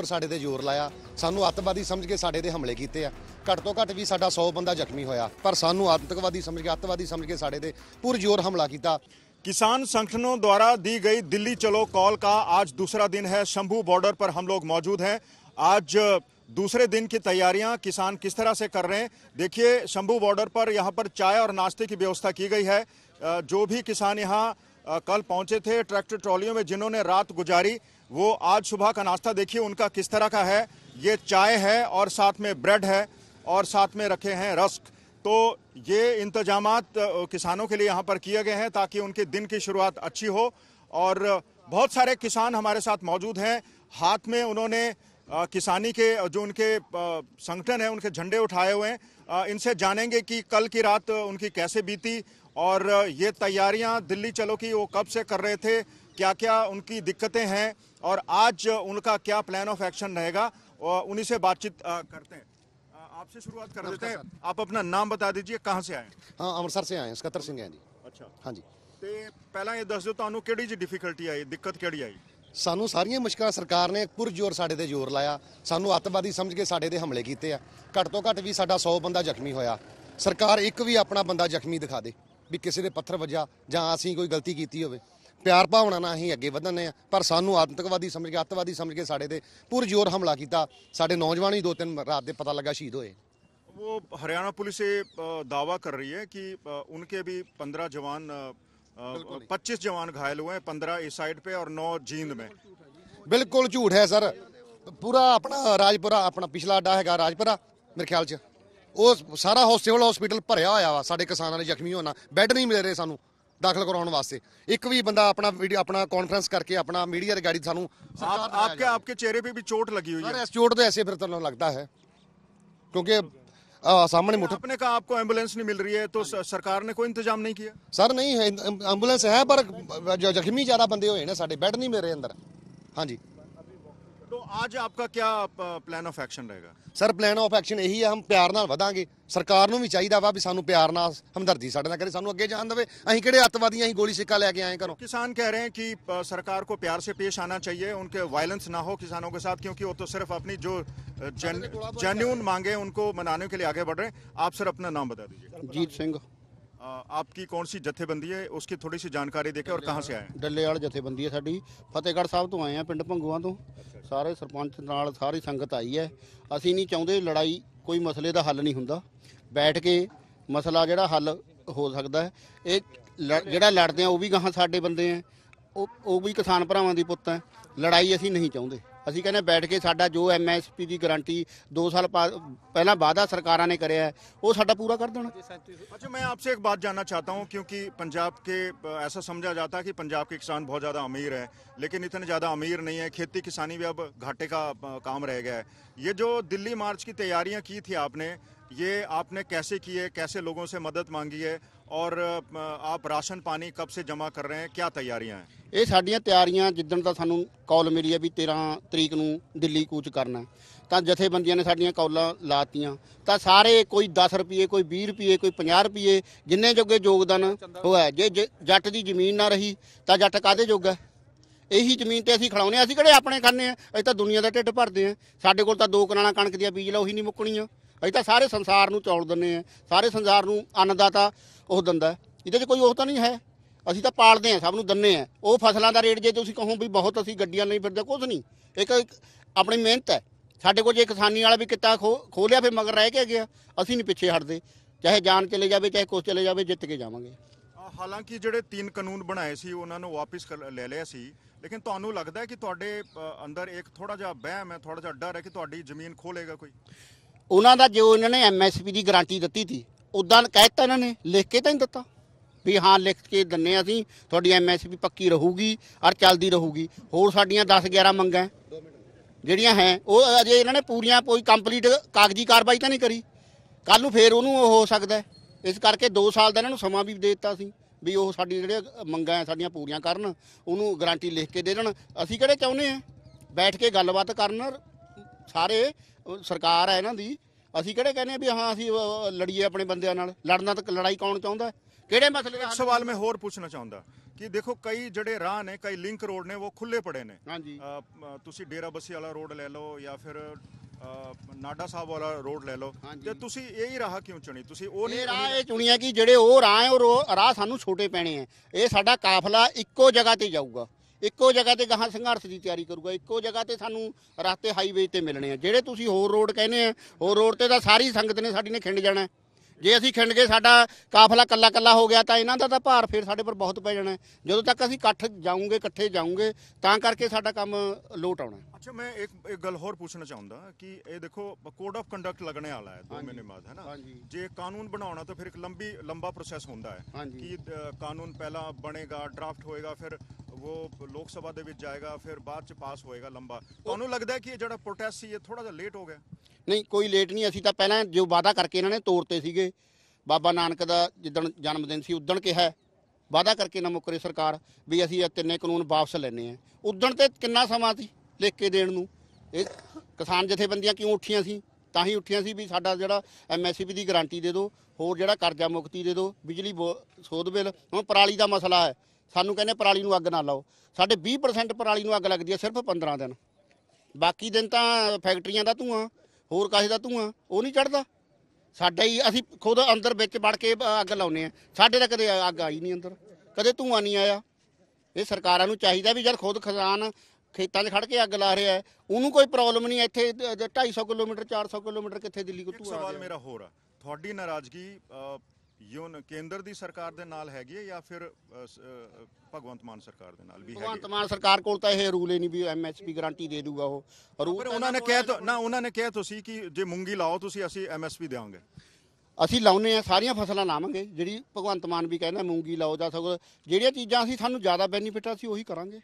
और ਸਾਡੇ ਤੇ ਜ਼ੋਰ ਲਾਇਆ ਸਾਨੂੰ ਅੱਤਵਾਦੀ ਸਮਝ ਕੇ ਸਾਡੇ ਤੇ ਹਮਲੇ ਕੀਤੇ ਆ ਘੱਟ ਤੋਂ ਘੱਟ ਵੀ ਸਾਡਾ 100 ਬੰਦਾ ਜ਼ਖਮੀ ਹੋਇਆ ਪਰ ਸਾਨੂੰ ਆਤੰਕਵਾਦੀ ਸਮਝ ਕੇ ਅੱਤਵਾਦੀ ਸਮਝ ਕੇ ਸਾਡੇ ਤੇ किसान संगठनों द्वारा दी गई दिल्ली चलो कॉल का आज दूसरा दिन है शंभू बॉर्डर पर हम लोग मौजूद हैं आज दूसरे दिन की तैयारियां किसान किस तरह से कर रहे हैं देखिए शंभू बॉर्डर पर यहां पर चाय और नाश्ते की व्यवस्था की गई है जो भी किसान यहां कल पहुंचे थे ट्रैक्टर ट्रॉलियों में जिन्होंने रात गुजारी वो आज सुबह का नाश्ता देखिए उनका किस तरह का है ये चाय है और साथ में ब्रेड है और साथ में रखे हैं रस्क तो ये इंतजाम किसानों के लिए यहाँ पर किए गए हैं ताकि उनके दिन की शुरुआत अच्छी हो और बहुत सारे किसान हमारे साथ मौजूद हैं हाथ में उन्होंने किसानी के जो उनके संगठन है उनके झंडे उठाए हुए हैं इनसे जानेंगे कि कल की रात उनकी कैसे बीती और ये तैयारियां दिल्ली चलो कि वो कब से कर रहे थे क्या क्या उनकी दिक्कतें हैं और आज उनका क्या प्लान ऑफ एक्शन रहेगा उन्हीं से बातचीत करते हैं आपसे शुरुआत कर देते हैं आप अपना नाम बता दीजिए कहाँ से आए ਹਾਂ ਅੰਮ੍ਰਿਤਸਰ ਸੇ ਆਏ ਹਾਂ ਸਕੱਤਰ ਸਿੰਘ ਹੈ ਜੀ ਅੱਛਾ ਹਾਂਜੀ ਤੇ ਪਹਿਲਾਂ ਇਹ ਦੱਸ ਦਿਓ ਤੁਹਾਨੂੰ ਕਿਹੜੀ ਜੀ ਡਿਫਿਕਲਟੀ ਆਈ ਦਿੱਕਤ ਕਿਹੜੀ ਆਈ ਸਾਨੂੰ ਸਾਰੀਆਂ ਮੁਸ਼ਕਲਾਂ ਸਰਕਾਰ ਨੇ ਪੁਰਜ਼ੋਰ ਸਾਡੇ ਤੇ ਜ਼ੋਰ ਲਾਇਆ ਸਾਨੂੰ ਅੱਤਵਾਦੀ ਸਮਝ ਕੇ ਸਾਡੇ ਤੇ ਹਮਲੇ ਕੀਤੇ ਆ ਘੱਟ ਤੋਂ ਘੱਟ ਵੀ ਸਾਡਾ 100 ਬੰਦਾ ਜ਼ਖਮੀ ਹੋਇਆ ਸਰਕਾਰ ਇੱਕ ਵੀ ਆਪਣਾ ਬੰਦਾ ਜ਼ਖਮੀ ਦਿਖਾ ਦੇ ਵੀ ਕਿਸੇ ਦੇ ਪੱਥਰ ਵਜਾ ਜਾਂ ਅਸੀਂ ਕੋਈ ਗਲਤੀ ਕੀਤੀ ਹੋਵੇ ਪਿਆਰ ਭਾਵਨਾ ਨਾਲ ਅਸੀਂ ਅੱਗੇ ਵਧਣੇ ਆ ਪਰ ਸਾਨੂੰ ਆਤੰਕਵਾਦੀ ਸਮਝ ਕੇ ਅੱਤਵਾਦੀ ਸਮਝ ਕੇ ਸਾਡੇ ਤੇ ਪੂਰ ਜ਼ੋਰ ਹਮਲਾ ਕੀਤਾ ਸਾਡੇ ਨੌਜਵਾਨ ਹੀ ਦੋ ਤਿੰਨ ਰਾਤ ਦੇ ਪਤਾ ਲੱਗਾ ਸ਼ਹੀਦ ਹੋਏ ਉਹ ਹਰਿਆਣਾ ਪੁਲਿਸ ਇਹ ਦਾਵਾ ਕਰ ਰਹੀ ਹੈ ਕਿ ਉਨਕੇ ਵੀ 15 ਜਵਾਨ 25 ਜਵਾਨ ਘਾਇਲ ਹੋਏ 15 ਇਸ ਸਾਈਡ ਤੇ ਔਰ 9 ਜੀਂਦ ਮੇ ਬਿਲਕੁਲ ਝੂਠ ਹੈ ਸਰ ਪੂਰਾ ਆਪਣਾ ਰਾਜਪੁਰਾ ਆਪਣਾ ਪਿਛਲਾ ਅੱਡਾ ਹੈਗਾ ਰਾਜਪੁਰਾ ਮੇਰੇ ਖਿਆਲ ਚ ਉਹ ਸਾਰਾ ਹਸਪੀਟਲ ਹਸਪੀਟਲ ਭਰਿਆ ਹੋਇਆ ਵਾ ਸਾਡੇ ਕਿਸਾਨਾਂ ਨੇ ਜ਼ਖਮੀ ਹੋਣਾ ਬੈੱਡ ਨਹੀਂ ਮਿਲ ਰਹੇ ਸਾਨੂੰ ਦਾਖਲ ਕਰਾਉਣ ਵਾਸਤੇ ਇੱਕ ਵੀ ਬੰਦਾ ਆਪਣਾ ਵੀਡੀਓ ਆਪਣਾ ਕਾਨਫਰੰਸ ਕਰਕੇ ਆਪਣਾ ਮੀਡੀਆ ਦੇ ਗਾੜੀ ਸਾਨੂੰ ਸਰਕਾਰ ਆਪਕੇ ਆਪਕੇ ਚਿਹਰੇ ਤੇ ਵੀ ਚੋਟ ਲੱਗੀ ਹੋਈ ਸਰ ਇਸ ਚੋਟ ਤੇ ਐਸੇ ਫਿਰ ਤੁਹਾਨੂੰ ਲੱਗਦਾ ਹੈ ਕਿਉਂਕਿ ਸਾਹਮਣੇ ਮੁੱਠ ਆਪਣੇ ਕਾ ਆਪਕੋ ਐਂਬੂਲੈਂਸ ਨਹੀਂ ਮਿਲ ਰਹੀ ਹੈ ਤਾਂ ਸਰਕਾਰ ਨੇ ਕੋਈ ਇੰਤਜ਼ਾਮ ਨਹੀਂ ਕੀਤਾ ਸਰ ਨਹੀਂ ਹੈ ਐਂਬੂਲੈਂਸ ਹੈ ਪਰ ਜ਼ਖਮੀ ਜ਼ਿਆਦਾ ਬੰਦੇ ਹੋਏ ਨੇ ਸਾਡੇ ਬੈੱਡ ਨਹੀਂ ਮੇਰੇ ਅੰਦਰ ਹਾਂਜੀ ਅੱਜ ਆਪਕਾ ਕੀ ਪਲਾਨ ਆਫ ਐਕਸ਼ਨ ਰਹੇਗਾ ਸਰ ਪਲਾਨ ਆਫ ਐਕਸ਼ਨ ਇਹੀ ਹੈ ਹਮ ਪਿਆਰ ਨਾਲ ਵਧਾਂਗੇ ਸਰਕਾਰ ਨੂੰ ਵੀ ਚਾਹੀਦਾ ਵਾ ਵੀ ਸਾਨੂੰ ਪਿਆਰ ਨਾਲ ਹਮਦਰਦੀ ਸਾਡੇ ਨਾਲ ਕਰੇ ਸਾਨੂੰ ਅੱਗੇ ਜਾਣ ਦੇਵੇ ਅਸੀਂ ਕਿਹੜੇ ਅੱਤਵਾਦੀਆਂ ਅਸੀਂ ਗੋਲੀ ਸਿੱਕਾ ਲੈ ਕੇ ਆਏ ਕਰੋ ਕਿਸਾਨ ਕਹਿ ਰਹੇ हैं कि अ, सरकार को प्यार से पेश आना चाहिए उनके वायलेंस ना हो किसानों के साथ क्योंकि वो तो सिर्फ अपनी जो जेन्यून मांगे उनको मनाने के लिए आगे बढ़ रहे हैं आप सर अपना नाम ਜੀਤ ਸਿੰਘ ਕੌਣ कौन सी ਹੈ है उसकी थोड़ी सी जानकारी देके और ਕਹਾਂ से आए ਡੱਲੇ ਵਾਲ ਜਥੇਬੰਦੀ ਹੈ ਸਾਡੀ ਫਤਿਹਗੜ੍ਹ ਸਾਹਿਬ ਤੋਂ ਆਏ ਆ ਪਿੰਡ ਪੰਗੂਆਂ ਤੋਂ ਸਾਰੇ ਸਰਪੰਚ ਨਾਲ ਸਾਰੀ ਸੰਗਤ ਆਈ ਹੈ ਅਸੀਂ ਨਹੀਂ ਚਾਹੁੰਦੇ ਲੜਾਈ ਕੋਈ ਮਸਲੇ ਦਾ ਹੱਲ ਨਹੀਂ ਹੁੰਦਾ ਬੈਠ ਕੇ ਮਸਲਾ ਜਿਹੜਾ ਹੱਲ ਹੋ ਸਕਦਾ ਹੈ ਇਹ ਜਿਹੜਾ ਲੜਦੇ ਆ ਉਹ ਵੀ ਗਾਹਾਂ ਸਾਡੇ ਬੰਦੇ ਆ ਉਹ ਉਹ ਵੀ ਕਿਸਾਨ ਭਰਾਵਾਂ ਦੀ ਪੁੱਤ ਹੈ ਲੜਾਈ ਅਸੀਂ ਨਹੀਂ ਚਾਹੁੰਦੇ कहने ਅਸੀਂ ਕਹਿੰਦੇ ਬੈਠ ਕੇ ਸਾਡਾ ਜੋ ਐਮਐਸਪੀ ਦੀ ਗਾਰੰਟੀ 2 ਸਾਲ पहला वादा सरकार ने ਕਰਿਆ है वो साडा पूरा कर देना अच्छा मैं आपसे एक बात जानना चाहता हूँ क्योंकि पंजाब के ऐसा समझा जाता है कि पंजाब के किसान बहुत ज़्यादा अमीर है लेकिन इतने ज़्यादा अमीर नहीं है खेती किसानी भी अब घाटे का काम रह गया है ये जो दिल्ली मार्च की तैयारियाँ की थी आपने ये आपने कैसे की है कैसे लोगों से मदद मांगी है ਔਰ ਆਪ ਰਾਸ਼ਨ ਪਾਣੀ ਕਬ ਸੇ ਜਮਾ ਕਰ ਰਹੇ ਹੈ ਕੀ ਤਿਆਰੀਆਂ ਹੈ ਇਹ ਸਾਡੀਆਂ ਤਿਆਰੀਆਂ ਜਿੱਦਣ ਦਾ ਸਾਨੂੰ ਕਾਲ ਮਿਲੀ ਹੈ ਵੀ 13 ਤਰੀਕ ਨੂੰ ਦਿੱਲੀ ਕੂਚ ਕਰਨਾ ਤਾਂ ਜਥੇਬੰਦੀਆਂ ਨੇ ਸਾਡੀਆਂ ਕੌਲਾਂ ਲਾਤੀਆਂ ਤਾਂ ਸਾਰੇ ਕੋਈ 10 ਰੁਪਏ ਕੋਈ 20 ਰੁਪਏ ਕੋਈ 50 ਰੁਪਏ ਜਿੰਨੇ ਜੋਗੇ ਯੋਗਦਾਨ ਹੋਇਆ ਜੇ ਜੱਟ ਦੀ ਜ਼ਮੀਨ ਨਾ ਰਹੀ ਤਾਂ ਜੱਟ ਕਾਦੇ ਜੋਗਾ ਇਹੀ ਜ਼ਮੀਨ ਤੇ ਅਸੀਂ ਖੜਾਉਨੇ ਅਸੀਂ ਕਿਹੜੇ ਆਪਣੇ ਖਾਨੇ ਆ ਅਸੀਂ ਤਾਂ ਦੁਨੀਆ ਦਾ ਢਿੱਡ ਭਰਦੇ ਆ ਸਾਡੇ ਕੋਲ ਤਾਂ ਦੋ ਕਨਾਲਾਂ ਕਣਕ ਦੀਆਂ ਬੀਜ ਲਾ ਉਹੀ ਨਹੀਂ ਮੁੱਕਣੀਆਂ ਅਸੀਂ ਤਾਂ ਸਾਰੇ ਸੰਸਾਰ ਨੂੰ ਚੌਲ ਦਿੰਨੇ ਆ ਸਾਰੇ ਸੰਸਾਰ ਨੂੰ ਅੰਨਦਾਤਾ ਉਹ ਦਿੰਦਾ ਇਹਦੇ 'ਚ ਕੋਈ ਉਹ ਤਾਂ ਨਹੀਂ ਹੈ ਅਸੀਂ ਤਾਂ ਪਾਲਦੇ ਆ ਸਭ ਨੂੰ ਦਿੰਨੇ ਆ ਉਹ ਫਸਲਾਂ ਦਾ ਰੇਟ ਜੇ ਤੁਸੀਂ ਕਹੋ ਵੀ ਬਹੁਤ ਅਸੀਂ ਗੱਡੀਆਂ ਨਹੀਂ ਫਿਰਦੇ ਕੁਝ ਨਹੀਂ ਇੱਕ ਆਪਣੀ ਮਿਹਨਤ ਹੈ ਸਾਡੇ ਕੋਲ ਜੇ ਕਿਸਾਨੀ ਵਾਲਾ ਵੀ ਕਿੱਤਾ ਖੋਲਿਆ ਫਿਰ ਮਗਰ ਰਹਿ ਕੇ ਗਿਆ ਅਸੀਂ ਨਹੀਂ ਪਿੱਛੇ ਹਟਦੇ ਚਾਹੇ ਜਾਨ ਚਲੇ ਜਾਵੇ ਚਾਹੇ ਕੁਝ ਚਲੇ ਜਾਵੇ ਜਿੱਤ ਕੇ ਜਾਵਾਂਗੇ ਹਾਲਾਂਕਿ ਜਿਹੜੇ ਤਿੰਨ ਕਾਨੂੰਨ ਬਣਾਏ ਸੀ ਉਹਨਾਂ ਨੂੰ ਵਾਪਸ ਲੈ ਲਿਆ ਸੀ ਲੇਕਿਨ ਤੁਹਾਨੂੰ ਲੱਗਦਾ ਹੈ ਕਿ ਤੁਹਾਡੇ ਅੰਦਰ ਇੱਕ ਥੋੜਾ ਜਿਹਾ ਬਹਿਮ ਹੈ ਥੋੜਾ ਜਿਹਾ ਡਰ ਹੈ ਕਿ ਤੁਹਾਡੀ ਜ਼ਮੀਨ ਖੋਲੇਗਾ ਕੋਈ ਉਹਨਾਂ ਦਾ ਜੋ ਇਹਨਾਂ ਨੇ ਐਮਐਸਪੀ ਦੀ ਗਾਰੰਟੀ ਦਿੱਤੀ ਸੀ ਉਦਾਂ ਕਹਿਤਾ ਇਹਨਾਂ ਨੇ ਲਿਖ ਕੇ ਤਾਂ ਨਹੀਂ ਦਿੱਤਾ ਵੀ ਹਾਂ ਲਿਖ ਕੇ ਦੰਨੇ ਅਸੀਂ ਤੁਹਾਡੀ ਐਮਐਸਪੀ ਪੱਕੀ ਰਹੂਗੀ ਔਰ ਚੱਲਦੀ ਰਹੂਗੀ ਹੋਰ ਸਾਡੀਆਂ 10 11 ਮੰਗਾਂ ਜਿਹੜੀਆਂ ਹੈ ਉਹ ਅਜੇ ਇਹਨਾਂ ਨੇ ਪੂਰੀਆਂ ਕੋਈ ਕੰਪਲੀਟ ਕਾਗਜ਼ੀ ਕਾਰਵਾਈ ਤਾਂ ਨਹੀਂ ਕਰੀ ਕੱਲ ਨੂੰ ਫੇਰ ਉਹਨੂੰ ਉਹ ਹੋ ਸਕਦਾ ਇਸ ਕਰਕੇ 2 ਸਾਲ ਦਾ ਇਹਨਾਂ ਨੂੰ ਸਮਾਂ ਵੀ ਦੇ ਦਿੱਤਾ ਸੀ ਵੀ ਉਹ ਸਾਡੀ ਜਿਹੜੇ ਮੰਗਾਂ ਆ ਸਾਡੀਆਂ ਪੂਰੀਆਂ ਕਰਨ ਉਹਨੂੰ ਗਾਰੰਟੀ ਲਿਖ ਕੇ ਦੇ ਦੇਣ ਅਸੀਂ ਕਿਹੜੇ ਚਾਹੁੰਦੇ ਆ ਬੈਠ ਕੇ ਗੱਲਬਾਤ ਕਰਨ ਸਾਰੇ ਉਹ ਸਰਕਾਰ ਹੈ ਇਹਨਾਂ ਦੀ ਅਸੀਂ ਕਿਹੜੇ ਕਹਿੰਦੇ ਵੀ ਹਾਂ ਅਸੀਂ ਲੜੀਏ ਆਪਣੇ ਬੰਦਿਆਂ ਨਾਲ ਲੜਨਾ ਤਾਂ ਲੜਾਈ ਕੌਣ ਚਾਹੁੰਦਾ ਕਿਹੜੇ ਮਸਲੇ ਦਾ ਸਵਾਲ ਮੈਂ ਹੋਰ ਪੁੱਛਣਾ ਚਾਹੁੰਦਾ ਕਿ ਦੇਖੋ ਕਈ ਜਿਹੜੇ ਰਾਹ ਨੇ ਕਈ ਲਿੰਕ ਰੋਡ ਨੇ ਉਹ ਖੁੱਲੇ ਪੜੇ ਨੇ ਹਾਂਜੀ ਤੁਸੀਂ ਡੇਰਾ ਬਸੀ ਵਾਲਾ ਰੋਡ ਲੈ ਲਓ ਜਾਂ ਫਿਰ ਨਾਡਾ ਸਾਹਿਬ ਵਾਲਾ ਰੋਡ ਲੈ ਲਓ ਤੇ ਤੁਸੀਂ ਇਹ ਹੀ ਰਾਹ ਕਿਉਂ ਚੁਣੀ ਤੁਸੀਂ ਉਹ ਨਹੀਂ ਰਾਹ ਇਹ ਚੁਣਿਆ ਕਿ ਜਿਹੜੇ ਉਹ ਰਾਹ ਹੈ ਉਹ ਰਾਹ ਸਾਨੂੰ ਛੋਟੇ ਪੈਣੇ ਆ ਇਹ ਸਾਡਾ ਕਾਫਲਾ ਇੱਕੋ ਜਗ੍ਹਾ ਤੇ ਜਾਊਗਾ ਇੱਕੋ ਜਗ੍ਹਾ ਤੇ ਗਾਹਾਂ ਸੰਘਰਸ਼ ਦੀ ਤਿਆਰੀ ਕਰੂਗਾ ਇੱਕੋ ਜਗ੍ਹਾ ਤੇ ਸਾਨੂੰ ਰਸਤੇ ਹਾਈਵੇ ਤੇ ਮਿਲਣੇ ਆ ਜਿਹੜੇ ਤੁਸੀਂ ਹੋਰ ਰੋਡ ਕਹਿੰਦੇ ਆ ਹੋਰ ਰੋਡ ਤੇ ਤਾਂ ਸਾਰੀ ਸੰਗਤ ਨੇ ਸਾਡੀ ਨੇ ਖਿੰਡ ਜਾਣਾ ਜੇ ਅਸੀਂ ਖਿੰਡ ਗਏ ਸਾਡਾ ਕਾਫਲਾ ਕੱਲਾ ਕੱਲਾ ਹੋ ਗਿਆ ਤਾਂ ਇਹਨਾਂ ਦਾ ਤਾਂ ਭਾਰ ਫੇਰ ਸਾਡੇ ਪਰ ਬਹੁਤ ਪੈ ਜਾਣਾ ਜਦੋਂ ਤੱਕ ਅਸੀਂ ਇਕੱਠ ਜਾਉਂਗੇ ਇਕੱਠੇ ਜਾਉਂਗੇ ਤਾਂ ਕਰਕੇ ਸਾਡਾ ਕੰਮ ਲੋਟ ਆਉਣਾ ਅੱਛਾ ਮੈਂ ਇੱਕ ਇੱਕ ਗੱਲ ਹੋਰ ਪੁੱਛਣਾ ਚਾਹੁੰਦਾ ਕਿ ਇਹ ਦੇਖੋ ਕੋਡ ਆਫ ਕੰਡਕਟ ਲੱਗਣੇ ਵਾਲਾ ਹੈ 2 ਮਹੀਨੇ ਬਾਅਦ ਹੈ ਨਾ ਜੇ ਕਾਨੂੰਨ ਬਣਾਉਣਾ ਤਾਂ ਫਿਰ ਇੱਕ ਲੰਬੀ ਲੰਬਾ ਪ੍ਰੋਸੈਸ ਹੁੰਦਾ ਹੈ ਕਿ ਕਾਨੂੰਨ ਪਹਿਲਾਂ ਬਣੇਗਾ ਡਰਾਫਟ ਹੋਏਗਾ ਫਿਰ ਉਹ ਲੋਕ ਸਭਾ ਦੇ ਵਿੱਚ ਜਾਏਗਾ ਫਿਰ ਬਾਅਦ ਚ ਪਾਸ ਹੋਏਗਾ ਲੰਬਾ ਤੁਹਾਨੂੰ ਲੱਗਦਾ ਕਿ ਇਹ ਜਿਹੜਾ ਪ੍ਰੋਟੈਸਟ ਸੀ ਇਹ ਥੋੜਾ ਜਿਹਾ ਲੇਟ ਹੋ ਗਿਆ ਨਹੀਂ ਕੋਈ ਲੇਟ ਨਹੀਂ ਅਸੀਂ ਤਾਂ ਪਹਿਲਾਂ ਜੋ ਵਾਅਦਾ ਕਰਕੇ ਇਹਨਾਂ ਨੇ ਤੋੜਤੇ ਸੀਗੇ ਬਾਬਾ ਨਾਨਕ ਦਾ ਜਿੱਦਣ ਜਨਮ ਦਿਨ ਸੀ ਉਦਣ ਕਿਹਾ ਵਾਅਦਾ ਕਰਕੇ ਨਾ ਮੁਕਰੇ ਸਰਕਾਰ ਵੀ ਅਸੀਂ ਇਹ ਤਿੰਨੇ ਕਾਨੂੰਨ ਵਾਪਸ ਲੈਣੇ ਆ ਉਦਣ ਤੇ ਕਿੰਨਾ ਸਮਾਂ ਸੀ ਲਿਖ ਕੇ ਦੇਣ ਨੂੰ ਇਹ ਕਿਸਾਨ ਜਥੇਬੰਦੀਆਂ ਕਿਉਂ ਉੱਠੀਆਂ ਸੀ ਤਾਂ ਹੀ ਉੱਠੀਆਂ ਸੀ ਵੀ ਸਾਡਾ ਜਿਹੜਾ ਐਮਐਸਪੀ ਦੀ ਗਾਰੰਟੀ ਦੇ ਦਿਓ ਹੋਰ ਜਿਹੜਾ ਕਰਜ਼ਾ ਮੁਕਤੀ ਦੇ ਦਿਓ ਬਿਜਲੀ ਸੋਧ ਬਿੱਲ ਹੁਣ ਪਰਾਲੀ ਦਾ ਮਸਲਾ ਹੈ ਸਾਨੂੰ ਕਹਿੰਦੇ ਪਰਾਲੀ ਨੂੰ ਅੱਗ ਨਾ ਲਾਓ ਸਾਡੇ 20% ਪਰਾਲੀ ਨੂੰ ਅੱਗ ਲੱਗਦੀ ਹੈ ਸਿਰਫ 15 ਦਿਨ ਬਾਕੀ ਦਿਨ ਤਾਂ ਫੈਕਟਰੀਆਂ ਦਾ ਧੂਆਂ ਹੋਰ ਕਾਹੇ ਦਾ ਧੂਆਂ ਉਹ ਨਹੀਂ ਚੜਦਾ ਸਾਡਾ ਹੀ ਅਸੀਂ ਖੁਦ ਅੰਦਰ ਵਿੱਚ ਵੜ ਕੇ ਅੱਗ ਲਾਉਨੇ ਆ ਸਾਡੇ ਤਾਂ ਕਦੇ ਅੱਗ ਆਈ ਨਹੀਂ ਅੰਦਰ ਕਦੇ ਧੂਆਂ ਨਹੀਂ ਆਇਆ ਇਹ ਸਰਕਾਰਾਂ ਨੂੰ ਚਾਹੀਦਾ ਵੀ ਜਦ ਖੁਦ ਖਜ਼ਾਨ ਖੇਤਾਂ 'ਚ ਖੜ ਕੇ ਅੱਗ ਲਾ ਰਿਹਾ ਉਹਨੂੰ ਕੋਈ ਪ੍ਰੋਬਲਮ ਨਹੀਂ ਇੱਥੇ 250 ਕਿਲੋਮੀਟਰ 400 ਕਿਲੋਮੀਟਰ ਕਿੱਥੇ ਦਿੱਲੀ ਕੋ ਧੂਆਂ ਆ ਸਵਾਲ ਮੇਰਾ ਹੋਰ ਆ ਤੁਹਾਡੀ ਨਾਰਾਜ਼ਗੀ ਯੂਨ ਕੇਂਦਰ ਦੀ ਸਰਕਾਰ ਦੇ ਨਾਲ ਹੈਗੀ ਹੈ ਜਾਂ ਫਿਰ ਭਗਵੰਤ ਮਾਨ ਸਰਕਾਰ ਦੇ ਨਾਲ ਵੀ ਹੈਗੀ ਭਗਵੰਤ ਮਾਨ ਸਰਕਾਰ ਕੋਲ ਤਾਂ ਇਹ ਰੂਲ ਹੀ ਨਹੀਂ ਵੀ ਐਮਐਸਪੀ ਗਾਰੰਟੀ ਦੇ ਦੂਗਾ ਉਹ ਪਰ ਰੂਲ ਉਹਨਾਂ ਨੇ ਕਿਹਾ ਤਾਂ- ਨਾ ਉਹਨਾਂ ਨੇ ਕਿਹਾ ਤੁਸੀਂ ਕਿ ਜੇ ਮੂੰਗੀ ਲਾਓ ਤੁਸੀਂ ਅਸੀਂ ਐਮਐਸਪੀ ਦੇਵਾਂਗੇ ਅਸੀਂ ਲਾਉਨੇ ਆ ਸਾਰੀਆਂ ਫਸਲਾਂ ਲਾਵਾਂਗੇ ਜਿਹੜੀ ਭਗਵੰਤ ਮਾਨ ਵੀ ਕਹਿੰਦਾ ਮੂੰਗੀ ਲਾਓ ਜਾਂ ਸਗੋ ਜਿਹੜੀਆਂ ਚੀਜ਼ਾਂ ਅਸੀਂ ਸਾਨੂੰ ਜ਼ਿਆਦਾ ਬੈਨੀਫਿਟ ਆ ਸੀ ਉਹੀ ਕਰਾਂਗੇ